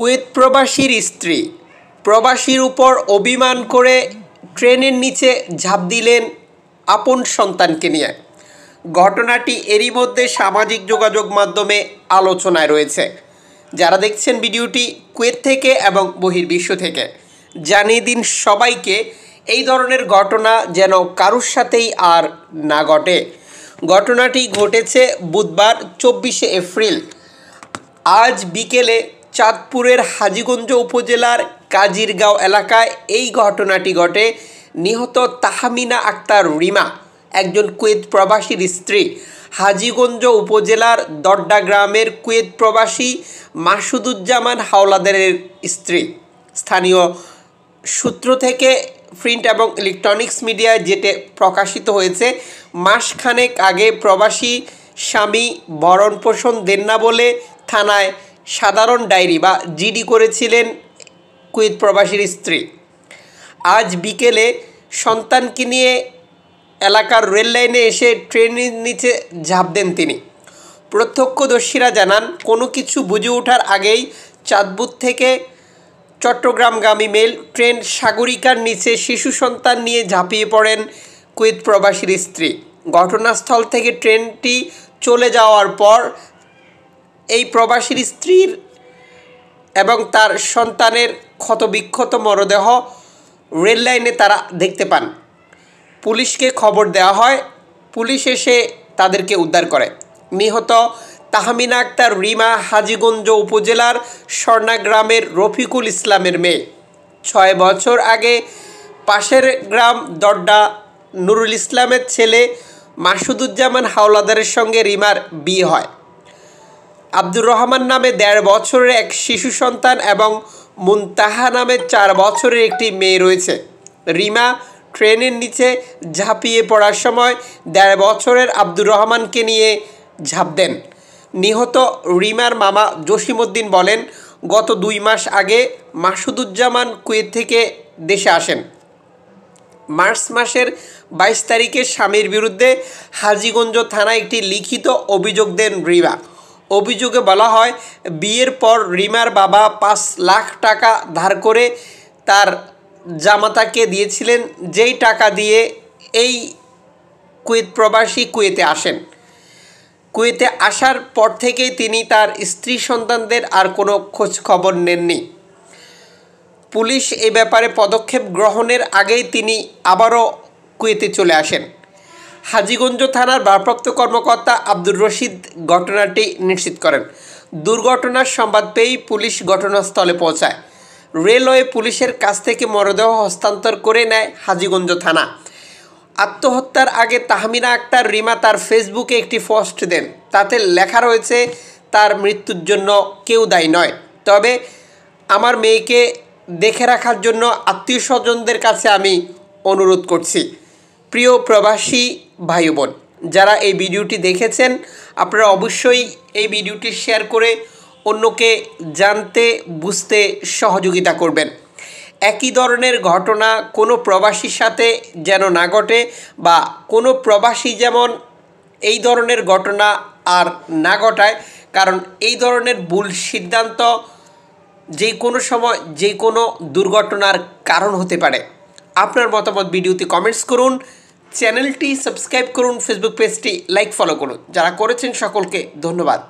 Kuwait প্রবাসীর স্ত্রী প্রবাসীর উপর অভিমান করে ট্রেনের নিচে ঝাঁপ দিলেন আপন সন্তানকে নিয়ে ঘটনাটি এরই মধ্যে সামাজিক যোগাযোগ মাধ্যমে আলোচনায় রয়েছে যারা দেখছেন ভিডিওটি কুয়েত থেকে এবং বহির্বিশ্ব থেকে জানিয়ে দিন সবাইকে এই ধরনের ঘটনা যেন কারুর সাথেই আর না ঘটে ঘটনাটি ঘটেছে বুধবার চব্বিশে এপ্রিল আজ বিকেলে চাঁদপুরের হাজিগঞ্জ উপজেলার কাজিরগাঁও এলাকায় এই ঘটনাটি ঘটে নিহত তাহমিনা আক্তার রিমা একজন কুয়েত প্রবাসীর স্ত্রী হাজিগঞ্জ উপজেলার দড্ডা গ্রামের কুয়েত প্রবাসী মাসুদুজ্জামান হাওলাদারের স্ত্রী স্থানীয় সূত্র থেকে প্রিন্ট এবং ইলেকট্রনিক্স মিডিয়ায় যেটে প্রকাশিত হয়েছে মাসখানেক আগে প্রবাসী স্বামী বরণ পোষণ দেন না বলে থানায় সাধারণ ডায়েরি বা জিডি করেছিলেন কুয়েত প্রবাসীর স্ত্রী আজ বিকেলে সন্তানকে নিয়ে এলাকার রেললাইনে এসে ট্রেনের নিচে ঝাঁপ দেন তিনি প্রত্যক্ষদর্শীরা জানান কোনো কিছু বুঝে ওঠার আগেই চাঁদপুর থেকে চট্টগ্রামগামী মেল ট্রেন সাগরিকার নিচে শিশু সন্তান নিয়ে ঝাঁপিয়ে পড়েন কুয়েত প্রবাসীর স্ত্রী ঘটনাস্থল থেকে ট্রেনটি চলে যাওয়ার পর এই প্রবাসীর স্ত্রীর এবং তার সন্তানের ক্ষতবিক্ষত মরদেহ রেল লাইনে তারা দেখতে পান পুলিশকে খবর দেওয়া হয় পুলিশ এসে তাদেরকে উদ্ধার করে নিহত তাহমিনা আক্তার রিমা হাজিগঞ্জ উপজেলার স্বর্ণা গ্রামের রফিকুল ইসলামের মেয়ে ছয় বছর আগে পাশের গ্রাম দড্ডা নুরুল ইসলামের ছেলে মাসুদুজ্জামান হাওলাদারের সঙ্গে রিমার বিয়ে হয় আব্দুর রহমান নামে দেড় বছরের এক শিশু সন্তান এবং মুনতাহা নামে চার বছরের একটি মেয়ে রয়েছে রিমা ট্রেনের নিচে ঝাঁপিয়ে পড়ার সময় দেড় বছরের আব্দুর রহমানকে নিয়ে ঝাঁপ দেন নিহত রিমার মামা জসিমুদ্দিন বলেন গত দুই মাস আগে মাসুদুজ্জামান কুয়েত থেকে দেশে আসেন মার্চ মাসের বাইশ তারিখে স্বামীর বিরুদ্ধে হাজিগঞ্জ থানায় একটি লিখিত অভিযোগ দেন রিমা অভিযোগে বলা হয় বিয়ের পর রিমার বাবা পাঁচ লাখ টাকা ধার করে তার জামাতাকে দিয়েছিলেন যেই টাকা দিয়ে এই কুয়েত প্রবাসী কুয়েতে আসেন কুয়েতে আসার পর থেকেই তিনি তার স্ত্রী সন্তানদের আর কোনো খোঁজ খবর নেননি পুলিশ এ ব্যাপারে পদক্ষেপ গ্রহণের আগেই তিনি আবারও কুয়েতে চলে আসেন হাজিগঞ্জ থানার ভারপ্রাপ্ত কর্মকর্তা আব্দুর রশিদ ঘটনাটি নিশ্চিত করেন দুর্ঘটনার সংবাদ পেয়েই পুলিশ ঘটনাস্থলে পৌঁছায় রেলওয়ে পুলিশের কাছ থেকে মরদেহ হস্তান্তর করে নেয় হাজিগঞ্জ থানা আত্মহত্যার আগে তাহমিনা আক্তার রিমা তার ফেসবুকে একটি পোস্ট দেন তাতে লেখা রয়েছে তার মৃত্যুর জন্য কেউ দায়ী নয় তবে আমার মেয়েকে দেখে রাখার জন্য আত্মীয় স্বজনদের কাছে আমি অনুরোধ করছি প্রিয় প্রবাসী ভাই বোন যারা এই ভিডিওটি দেখেছেন আপনারা অবশ্যই এই ভিডিওটি শেয়ার করে অন্যকে জানতে বুঝতে সহযোগিতা করবেন একই ধরনের ঘটনা কোনো প্রবাসীর সাথে যেন না ঘটে বা কোনো প্রবাসী যেমন এই ধরনের ঘটনা আর না ঘটায় কারণ এই ধরনের ভুল সিদ্ধান্ত যে কোনো সময় যে কোনো দুর্ঘটনার কারণ হতে পারে আপনার মতামত ভিডিওতে কমেন্টস করুন চ্যানেলটি সাবস্ক্রাইব করুন ফেসবুক পেজটি লাইক ফলো করুন যারা করেছেন সকলকে ধন্যবাদ